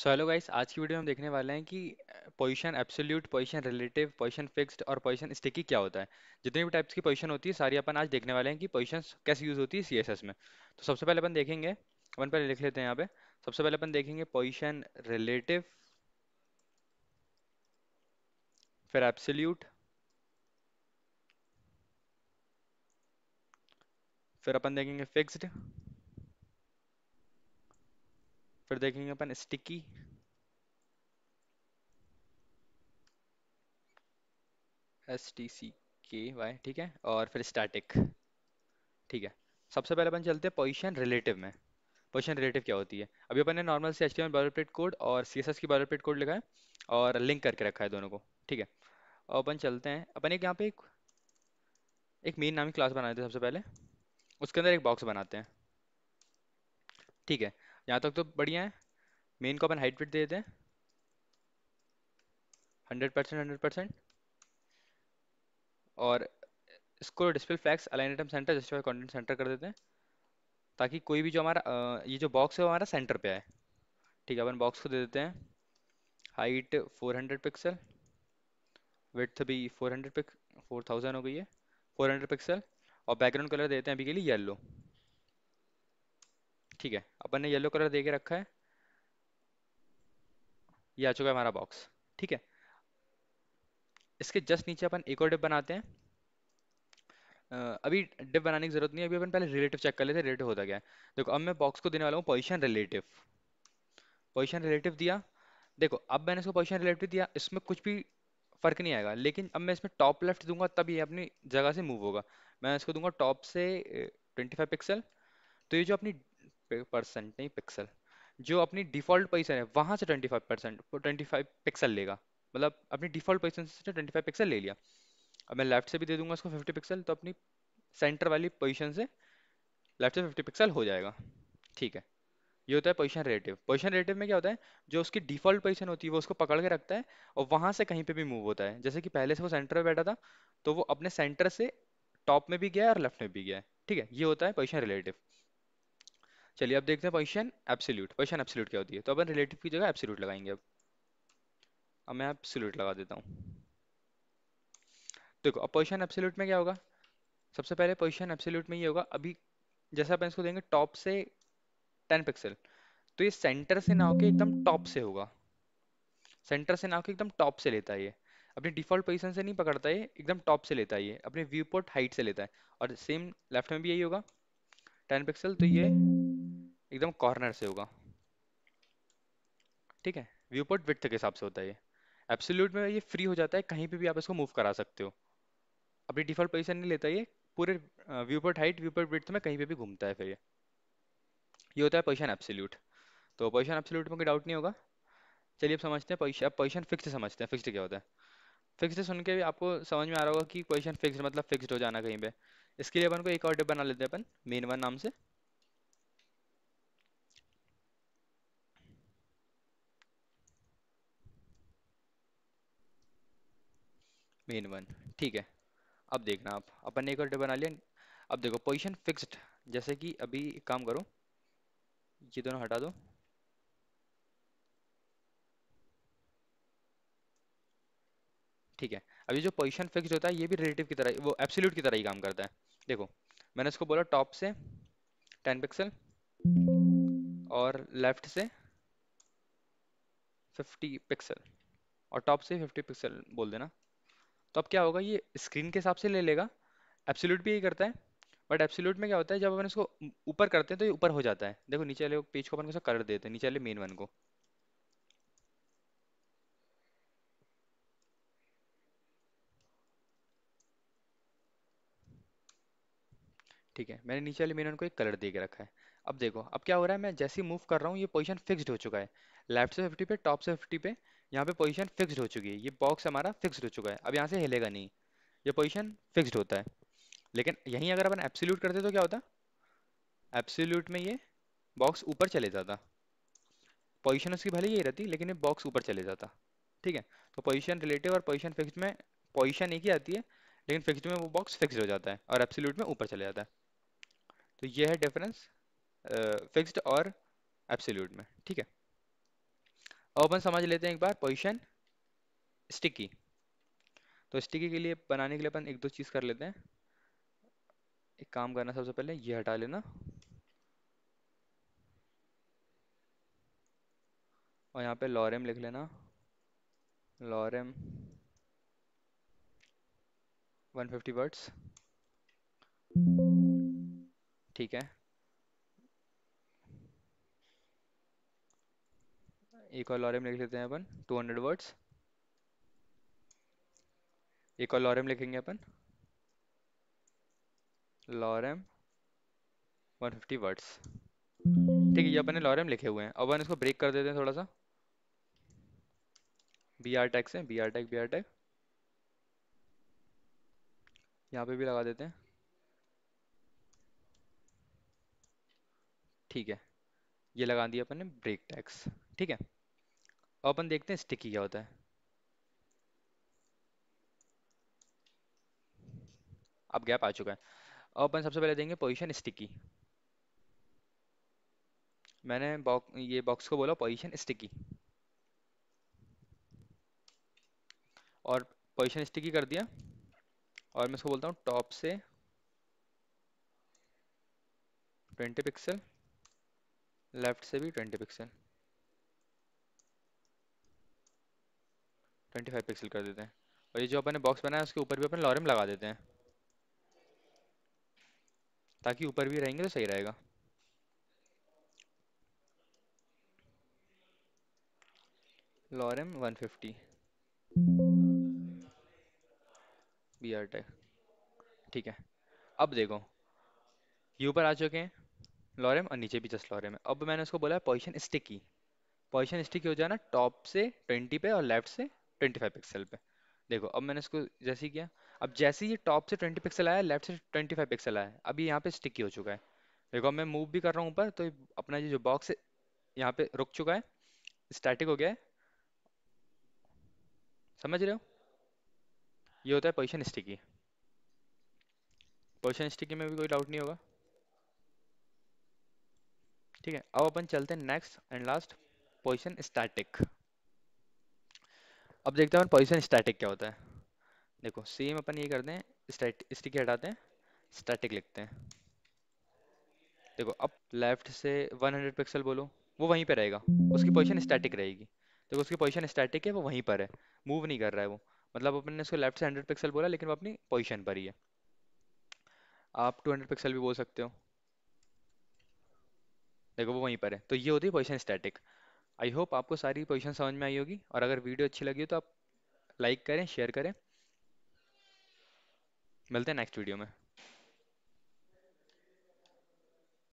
so hello guys आज की video में हम देखने वाले हैं कि position absolute position relative position fixed और पोजीशन स्टिकी क्या होता है जितने भी टाइप्स की पोजीशन होती है सारी अपन आज देखने वाले हैं कि पोजीशन कैसे यूज होती है सीएसएस में तो सबसे पहले अपन देखेंगे अपन पहले लिख लेते हैं यहाँ पे सबसे पहले अपन देखेंगे पोजिशन रिलेटिव फिर एब्सोल्यूट फिर अपन देखेंगे फिक्स्ड फिर देखेंगे अपन स्टिकी एस टी सी के वाई ठीक है और फिर स्टैटिक ठीक है सबसे पहले अपन चलते हैं पोजिशन रिलेटिव में पोजिशन रिलेटिव क्या होती है अभी अपन ने नॉर्मल से एच टी एम कोड और सी एस एस की बायोप्लेट कोड लिखा है और लिंक करके रखा है दोनों को ठीक है और अपन चलते हैं अपन एक यहाँ पे एक एक मेन नाम की क्लास बनाते हैं सबसे पहले उसके अंदर एक बॉक्स बनाते हैं ठीक है यहाँ तक तो बढ़िया है मेन को अपन हाइट वेट दे देते हैं हंड्रेड परसेंट हंड्रेड परसेंट और इसको display flex align item center justify content center कर देते हैं ताकि कोई भी जो हमारा ये जो बॉक्स है वो हमारा सेंटर पे आए ठीक है अपन बॉक्स को दे देते हैं हाइट 400 पिक्सल विथ भी 400 पिक 4000 हो गई है 400 पिक्सल और बैकग्राउंड कलर देते हैं अभी के लिए येलो ठीक है अपन ने येलो कलर दे के रखा है ये आ चुका है हमारा बॉक्स ठीक है इसके जस्ट नीचे अपन एक और डिप बनाते हैं Uh, अभी डिप बनाने की जरूरत नहीं है अभी अपन पहले रिलेटिव चेक कर लेते हैं रिलेटिव होता क्या है देखो अब मैं बॉक्स को देने वाला हूँ पोजिशन रिलेटिव पोजिशन रिलेटिव दिया देखो अब मैंने इसको पोजिशन रिलेटिव दिया इसमें कुछ भी फर्क नहीं आएगा लेकिन अब मैं इसमें टॉप लेफ्ट दूंगा तब ये अपनी जगह से मूव होगा मैं इसको दूंगा टॉप से ट्वेंटी पिक्सल तो ये जो अपनी परसेंट नहीं पिक्सल जो अपनी डिफॉल्ट पोजिशन है वहाँ से twenty five percent twenty five pixel लेगा मतलब अपनी डिफॉल्ट पोजिशन से ट्वेंटी फाइव पिक्सल ले लिया अब मैं लेफ्ट से भी दे दूंगा उसको फिफ्टी पिक्सल तो अपनी सेंटर वाली पोजिशन से लेफ्ट से फिफ्टी पिक्सल हो जाएगा ठीक है ये होता है पोजिशन रिलेटिव पोजिशन रिलेटिव में क्या होता है जो उसकी डिफॉल्ट पोजिशन होती है वो उसको पकड़ के रखता है और वहाँ से कहीं पर भी मूव होता है जैसे कि पहले से वो सेंटर में बैठा था तो वो अपने सेंटर से टॉप में भी गया है और लेफ्ट में भी गया है ठीक है ये होता है पोजिशन रिलेटिव चलिए अब देखते हैं पोजिशन एब्सोल्यूट पोजिशन एब्सोल्यूट क्या होती है तो अपन रिलेटिव की जगह एब्सोल्यूट लगाएंगे अब अब मैं एब्सोल्यूट लगा देता हूँ देखो अब पोजिशन एब्सोल्यूट में क्या होगा सबसे पहले पोजिशन एब्सोल्यूट में ये होगा अभी जैसे अपन इसको देंगे टॉप से टेन पिक्सल तो ये सेंटर से ना होकर एकदम टॉप से होगा सेंटर से ना होकर एकदम टॉप से लेता है ये अपने डिफॉल्ट पोजिशन से नहीं पकड़ता है एकदम टॉप से लेता है ये अपने व्यू पोर्ट हाइट से लेता है और सेम लेफ्ट में भी यही होगा टेन पिक्सल तो ये एकदम कॉर्नर से होगा ठीक है व्यू पॉइंट विथ के हिसाब से होता है ये एब्सोल्यूट में ये फ्री हो जाता है कहीं पे भी आप इसको मूव करा सकते हो अपनी डिफॉल्ट पोजिशन नहीं लेता ये पूरे view point height view point width में कहीं पे भी घूमता है फिर ये ये होता है पोजिशन एब्सोल्यूट तो पोजिशन एब्सोल्यूट में कोई डाउट नहीं होगा चलिए अब समझते हैं पोजिशन पोजिशन फिक्स समझते हैं फिक्स क्या होता है फिक्स सुन के भी आपको समझ में आ रहा होगा कि पोजिशन फिक्स मतलब फिक्स हो जाना कहीं पे इसके लिए अपन को एक और डिप बना लेते हैं अपन मेन वन नाम से मेन वन ठीक है अब देखना आप अपन ने एक और बना लिया अब देखो पोजीशन फिक्स्ड जैसे कि अभी एक काम करो ये दोनों हटा दो ठीक है अभी जो पोजीशन फिक्स्ड होता है ये भी रिलेटिव की तरह वो एब्सोल्यूट की तरह ही काम करता है देखो मैंने इसको बोला टॉप से 10 पिक्सल और लेफ्ट से 50 पिक्सल और टॉप से 50 पिक्सल बोल देना तो अब क्या होगा ये स्क्रीन के हिसाब से ले लेगा एप्सोल्यूट भी यही करता है बट एप्सोल्यूट में क्या होता है जब अपन इसको ऊपर करते हैं तो ये ऊपर हो जाता है देखो नीचे वाले पेज को अपन को कलर देते हैं नीचे वाले मेन वन को ठीक है मैंने नीचे वाले मेन वन को एक कलर दे के रखा है अब देखो अब क्या हो रहा है मैं जैसे मूव कर रहा हूँ ये पोजिशन फिक्सड हो चुका है लेफ्ट से फिफ्टी पे टॉप से फिफ्टी पे यहाँ पे पोजीशन फिक्स्ड हो चुकी है ये बॉक्स हमारा फिक्स्ड हो चुका है अब यहाँ से हिलेगा नहीं ये पोजीशन फिक्स्ड होता है लेकिन यहीं अगर अपन एब्सोल्यूट करते तो क्या होता एब्सोल्यूट में ये बॉक्स ऊपर चले जाता पोजीशन उसकी भले यही रहती लेकिन ये बॉक्स ऊपर चले जाता ठीक है तो पोजिशन रिलेटिव और पोजिशन फिक्स में पोजिशन एक ही आती है लेकिन फिक्स में वो बॉक्स फिक्स हो जाता है और एब्सोल्यूट में ऊपर चले जाता है तो ये है डिफरेंस फिक्स्ड और एब्सोल्यूट में ठीक है अपन समझ लेते हैं एक बार पोजिशन स्टिकी तो स्टिकी के लिए बनाने के लिए अपन एक दो चीज़ कर लेते हैं एक काम करना सबसे पहले ये हटा लेना और यहाँ पे लॉरेम लिख लेना लॉरेम 150 वर्ड्स ठीक है एक और लॉरियम लिख लेते हैं अपन टू हंड्रेड वर्ड्स एक और लॉरियम लिखेंगे अपन लॉरियम वन फिफ्टी वर्ड्स ठीक है ये अपन ने लिखे हुए हैं अब अपन इसको ब्रेक कर देते हैं थोड़ा सा बी आर टैक्स है B R tag B R tag यहाँ पे भी लगा देते हैं ठीक है ये लगा दिया अपन ने ब्रेक टैक्स ठीक है अब अपन देखते हैं स्टिकी क्या होता है अब गैप आ चुका है अब अपन सबसे पहले देंगे पोजीशन स्टिकी मैंने बॉक ये बॉक्स को बोला पोजीशन स्टिकी और पोजीशन स्टिकी कर दिया और मैं इसको बोलता हूँ टॉप से 20 पिक्सल लेफ्ट से भी 20 पिक्सल ट्वेंटी फाइव पिक्सल कर देते हैं और ये जो अपने बॉक्स बनाया उसके ऊपर भी अपन लॉरम लगा देते हैं ताकि ऊपर भी रहेंगे तो सही रहेगा lorem one fifty B R tag ठीक है अब देखो ये ऊपर आ चुके हैं लॉरम और नीचे भी जस्ट लॉरम है अब मैंने उसको बोला है पोजिशन स्टिकी पोजिशन स्टिकी हो जाना टॉप से ट्वेंटी पे और लेफ्ट से ट्वेंटी फाइव पिक्सल पे देखो अब मैंने इसको जैसे ही किया अब जैसे ही ये टॉप से ट्वेंटी पिक्सल आया लेफ्ट से ट्वेंटी फाइव पिक्सल आया अभी यहाँ पे स्टिकी हो चुका है देखो अब मैं मूव भी कर रहा हूँ ऊपर तो अपना ये जो बॉक्स है यहाँ पे रुक चुका है स्टैटिक हो गया है समझ रहे हो ये होता है पोजिशन स्टिकी पोजिशन स्टिकी में भी कोई डाउट नहीं होगा ठीक है अब अपन चलते हैं next and last position static अब देखते हैं पोजिशन स्टैटिक क्या होता है देखो सेम अपन ये करते हैं स्टिक हटाते हैं स्टैटिक लिखते हैं देखो अब लेफ्ट से 100 पिक्सल बोलो वो वहीं पे रहेगा उसकी पोजीशन स्टैटिक रहेगी देखो उसकी पोजीशन स्टैटिक है वो वहीं पर है मूव नहीं कर रहा है वो मतलब अपन ने उसको लेफ्ट से 100 पिक्सल बोला लेकिन वो अपनी पोजीशन पर ही है आप 200 पिक्सल भी बोल सकते हो देखो वो वहीं पर है तो ये होती है पोजिशन स्टैटिक आई होप आपको सारी पोजिशन समझ में आई होगी और अगर वीडियो अच्छी लगी हो तो आप लाइक करें शेयर करें मिलते हैं नेक्स्ट वीडियो में